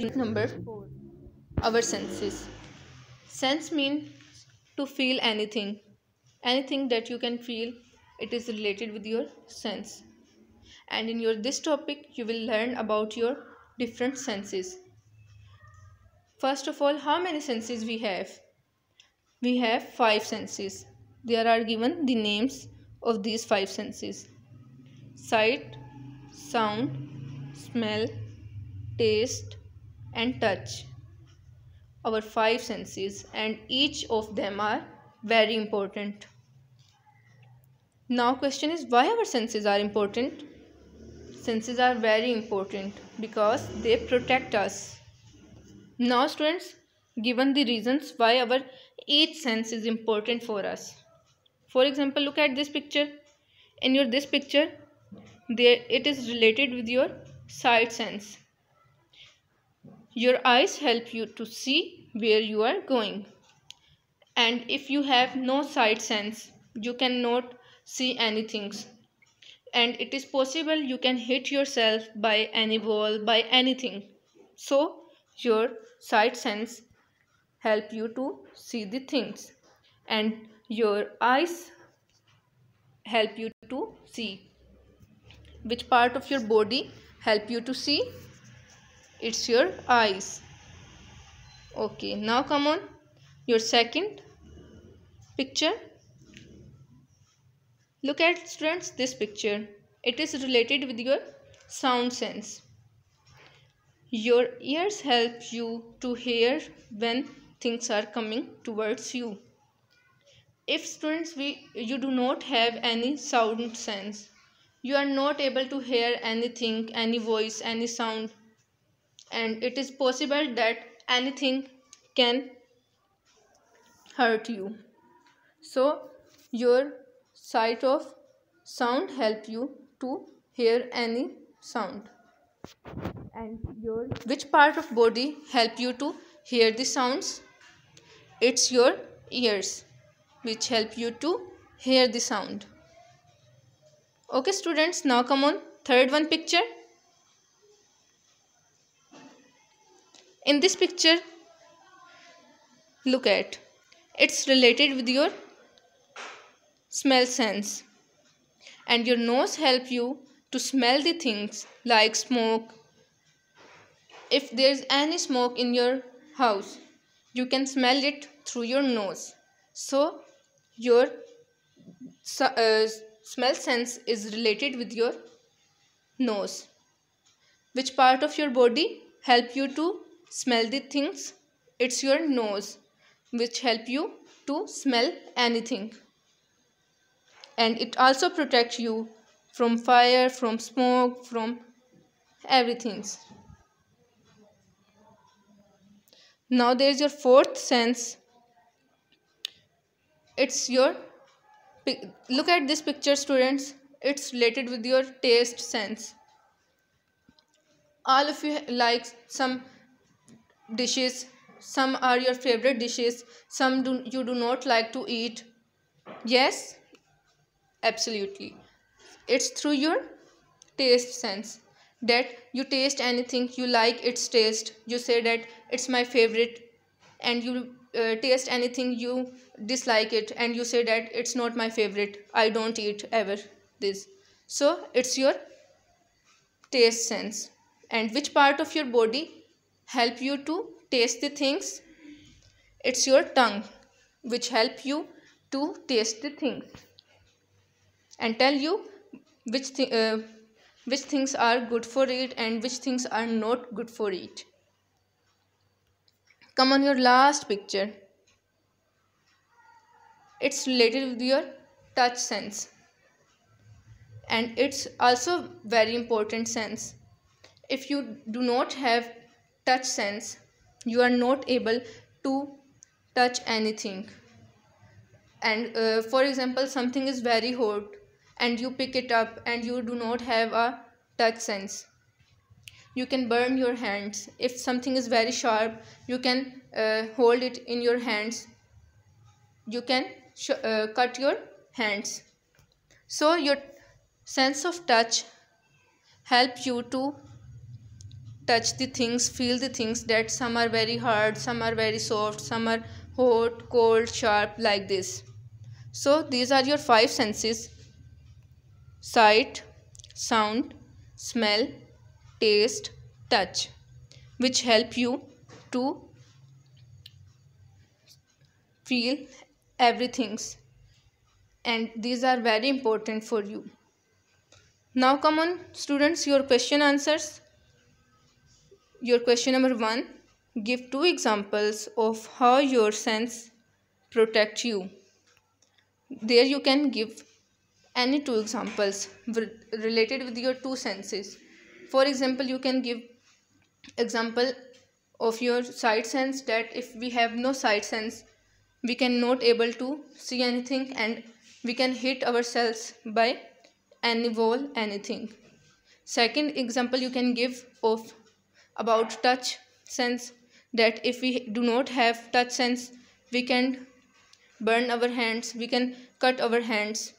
number 4 Our senses. Sense means to feel anything. Anything that you can feel, it is related with your sense. And in your this topic, you will learn about your different senses. First of all, how many senses we have? We have five senses. There are given the names of these five senses. Sight, sound, smell, taste, and touch our five senses and each of them are very important now question is why our senses are important senses are very important because they protect us now students given the reasons why our each sense is important for us for example look at this picture in your this picture there it is related with your sight sense your eyes help you to see where you are going and if you have no sight sense you cannot see anything and it is possible you can hit yourself by any wall by anything so your sight sense help you to see the things and your eyes help you to see which part of your body help you to see it's your eyes okay now come on your second picture look at students this picture it is related with your sound sense your ears help you to hear when things are coming towards you if students we you do not have any sound sense you are not able to hear anything any voice any sound and it is possible that anything can hurt you so your sight of sound help you to hear any sound and your which part of body help you to hear the sounds it's your ears which help you to hear the sound okay students now come on third one picture in this picture look at it's related with your smell sense and your nose help you to smell the things like smoke if there's any smoke in your house you can smell it through your nose so your uh, smell sense is related with your nose which part of your body help you to smell the things it's your nose which help you to smell anything and it also protects you from fire from smoke from everything now there is your fourth sense it's your look at this picture students it's related with your taste sense all of you like some dishes some are your favorite dishes some do you do not like to eat yes absolutely it's through your taste sense that you taste anything you like its taste you say that it's my favorite and you uh, taste anything you dislike it and you say that it's not my favorite i don't eat ever this so it's your taste sense and which part of your body help you to taste the things. It's your tongue which help you to taste the things and tell you which thi- uh, which things are good for it and which things are not good for it. Come on your last picture. It's related with your touch sense and it's also very important sense if you do not have touch sense you are not able to touch anything and uh, for example something is very hot and you pick it up and you do not have a touch sense you can burn your hands if something is very sharp you can uh, hold it in your hands you can uh, cut your hands so your sense of touch help you to touch the things feel the things that some are very hard some are very soft some are hot cold sharp like this so these are your five senses sight sound smell taste touch which help you to feel everything and these are very important for you now come on students your question answers your question number 1 give two examples of how your sense protect you there you can give any two examples related with your two senses for example you can give example of your sight sense that if we have no sight sense we can not able to see anything and we can hit ourselves by any wall anything second example you can give of about touch sense that if we do not have touch sense we can burn our hands we can cut our hands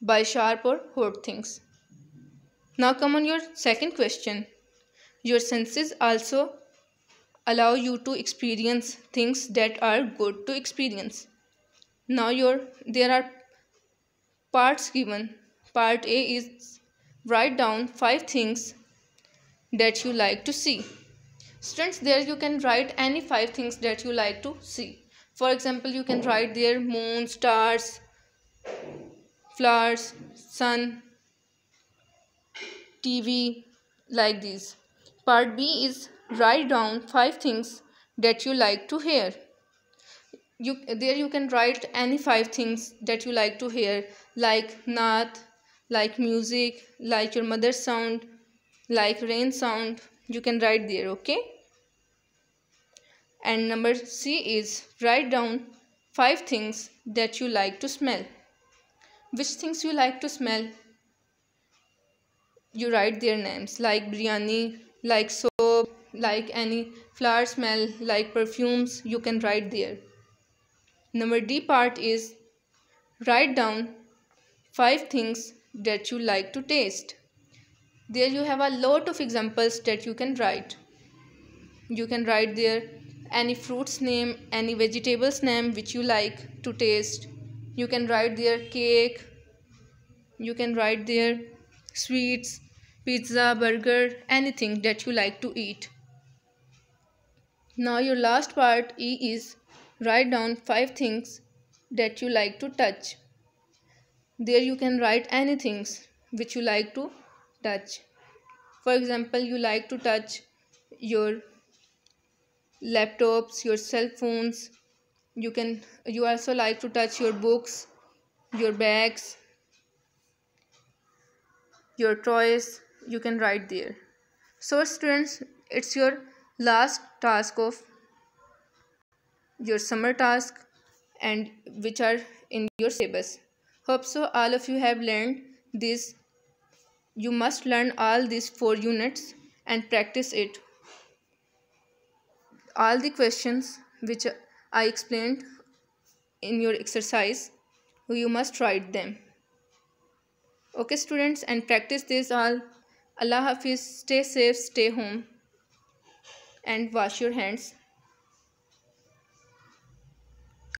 by sharp or hot things now come on your second question your senses also allow you to experience things that are good to experience now your there are parts given part a is write down five things that you like to see students there you can write any five things that you like to see for example you can write there moon stars flowers sun tv like this part b is write down five things that you like to hear you there you can write any five things that you like to hear like naat like music like your mother's sound like rain sound you can write there okay and number c is write down five things that you like to smell which things you like to smell you write their names like biryani like soap like any flower smell like perfumes you can write there number d part is write down five things that you like to taste there you have a lot of examples that you can write you can write there any fruits name any vegetables name which you like to taste you can write there cake you can write there sweets pizza burger anything that you like to eat now your last part e is write down five things that you like to touch there you can write anything which you like to touch for example you like to touch your laptops your cell phones you can you also like to touch your books your bags your toys you can write there so students it's your last task of your summer task and which are in your syllabus hope so all of you have learned these you must learn all these four units and practice it. All the questions which I explained in your exercise, you must write them. Okay students and practice this all. Allah Hafiz, stay safe, stay home and wash your hands.